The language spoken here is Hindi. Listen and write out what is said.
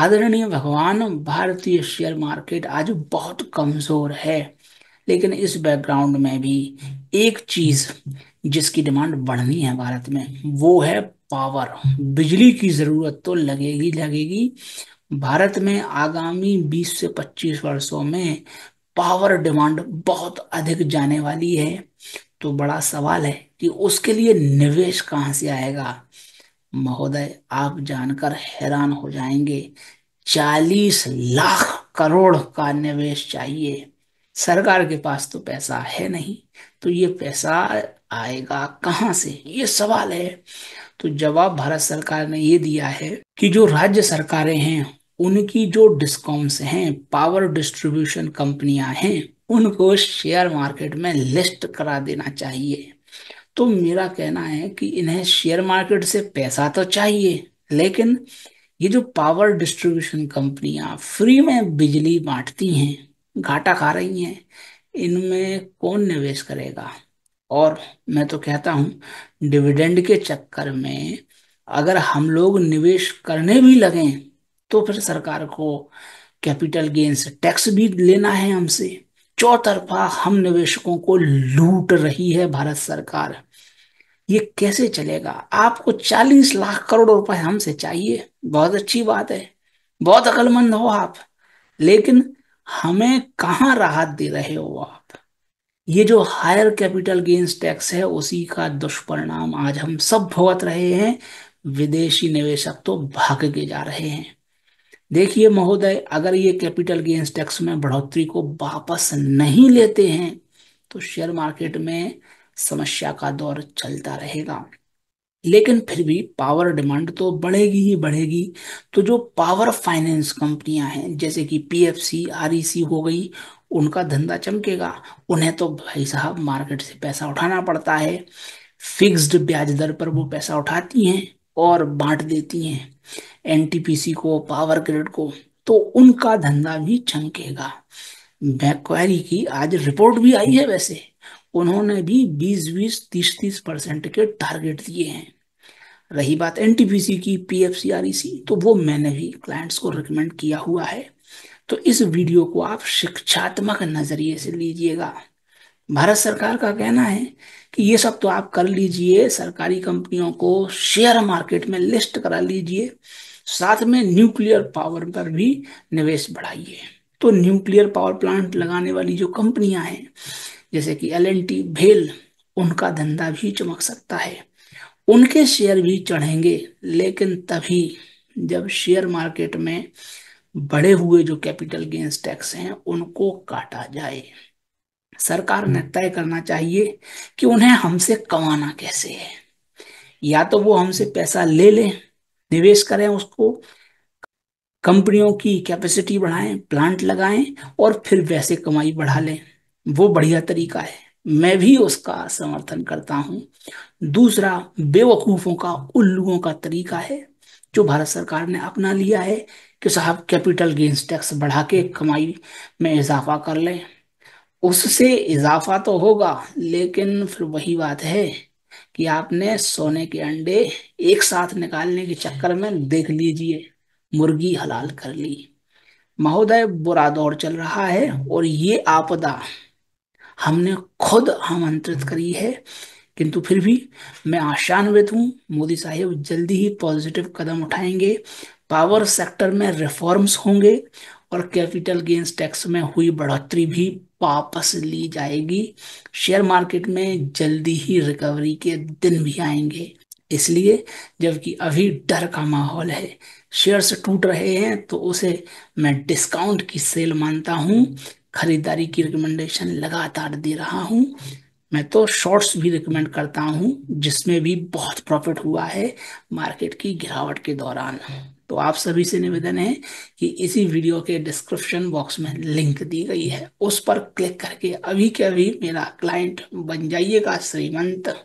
आदरणीय भगवान भारतीय शेयर मार्केट आज बहुत कमजोर है लेकिन इस बैकग्राउंड में भी एक चीज जिसकी डिमांड बढ़नी है भारत में वो है पावर बिजली की जरूरत तो लगेगी लगेगी भारत में आगामी 20 से 25 वर्षों में पावर डिमांड बहुत अधिक जाने वाली है तो बड़ा सवाल है कि उसके लिए निवेश कहाँ से आएगा महोदय आप जानकर हैरान हो जाएंगे चालीस लाख करोड़ का निवेश चाहिए सरकार के पास तो पैसा है नहीं तो ये पैसा आएगा कहाँ से ये सवाल है तो जवाब भारत सरकार ने ये दिया है कि जो राज्य सरकारें हैं उनकी जो डिस्काउंट्स हैं पावर डिस्ट्रीब्यूशन कंपनियां हैं उनको शेयर मार्केट में लिस्ट करा देना चाहिए तो मेरा कहना है कि इन्हें शेयर मार्केट से पैसा तो चाहिए लेकिन ये जो पावर डिस्ट्रीब्यूशन कंपनियां फ्री में बिजली बांटती हैं घाटा खा रही हैं इनमें कौन निवेश करेगा और मैं तो कहता हूं डिविडेंड के चक्कर में अगर हम लोग निवेश करने भी लगें तो फिर सरकार को कैपिटल गेन्स टैक्स भी लेना है हमसे चौतरफा हम निवेशकों को लूट रही है भारत सरकार ये कैसे चलेगा आपको 40 लाख करोड़ रुपए हमसे चाहिए बहुत अच्छी बात है बहुत अकलमंद हो आप लेकिन हमें कहाँ राहत दे रहे हो आप ये जो हायर कैपिटल गेन्स टैक्स है उसी का दुष्परिणाम आज हम सब भुगत रहे हैं विदेशी निवेशक तो भाग के जा रहे हैं देखिए महोदय अगर ये कैपिटल गेन्स टैक्स में बढ़ोतरी को वापस नहीं लेते हैं तो शेयर मार्केट में समस्या का दौर चलता रहेगा लेकिन फिर भी पावर डिमांड तो बढ़ेगी ही बढ़ेगी तो जो पावर फाइनेंस कंपनियां हैं जैसे कि पीएफसी आरईसी e हो गई उनका धंधा चमकेगा उन्हें तो भाई साहब मार्केट से पैसा उठाना पड़ता है फिक्स्ड ब्याज दर पर वो पैसा उठाती हैं और बांट देती हैं एनटीपीसी को पावर ग्रिड को तो उनका धंधा भी चमकेगा बैक्वायरी की आज रिपोर्ट भी आई है वैसे उन्होंने भी 20-20, 30-30 परसेंट के टारगेट दिए हैं रही बात एनटीपीसी की पीएफसीआरईसी e तो वो मैंने भी क्लाइंट्स को रिकमेंड किया हुआ है तो इस वीडियो को आप शिक्षात्मक नजरिए से लीजिएगा भारत सरकार का कहना है कि ये सब तो आप कर लीजिए सरकारी कंपनियों को शेयर मार्केट में लिस्ट करा लीजिए साथ में न्यूक्लियर पावर पर भी निवेश बढ़ाइए तो न्यूक्लियर पावर प्लांट लगाने वाली जो कंपनियां हैं जैसे कि एल भेल उनका धंधा भी चमक सकता है उनके शेयर भी चढ़ेंगे लेकिन तभी जब शेयर मार्केट में बढ़े हुए जो कैपिटल गेंस टैक्स हैं उनको काटा जाए सरकार ने तय करना चाहिए कि उन्हें हमसे कमाना कैसे है या तो वो हमसे पैसा ले लें निवेश करें उसको कंपनियों की कैपेसिटी बढ़ाएं प्लांट लगाएं और फिर वैसे कमाई बढ़ा लें वो बढ़िया तरीका है मैं भी उसका समर्थन करता हूं दूसरा बेवकूफ़ों का उल्लुओं का तरीका है जो भारत सरकार ने अपना लिया है कि साहब कैपिटल गेंस टैक्स बढ़ा के कमाई में इजाफा कर लें उससे इजाफा तो होगा लेकिन फिर वही बात है कि आपने सोने के अंडे एक साथ निकालने के चक्कर में देख लीजिए मुर्गी हलाल कर ली महोदय बुरा दौर चल रहा है और ये आपदा हमने खुद आमंत्रित करी है किंतु फिर भी मैं आशान्वित हूँ मोदी साहब जल्दी ही पॉजिटिव कदम उठाएंगे पावर सेक्टर में रिफॉर्म्स होंगे और कैपिटल गेंस टैक्स में हुई बढ़ोतरी भी वापस ली जाएगी शेयर मार्केट में जल्दी ही रिकवरी के दिन भी आएंगे इसलिए जबकि अभी डर का माहौल है शेयर्स टूट रहे हैं तो उसे मैं डिस्काउंट की सेल मानता हूँ खरीदारी की रिकमेंडेशन लगातार दे रहा हूँ मैं तो शॉर्ट्स भी रिकमेंड करता हूँ जिसमें भी बहुत प्रॉफिट हुआ है मार्केट की गिरावट के दौरान तो आप सभी से निवेदन है कि इसी वीडियो के डिस्क्रिप्शन बॉक्स में लिंक दी गई है उस पर क्लिक करके अभी के अभी मेरा क्लाइंट बन जाइएगा श्रीमंत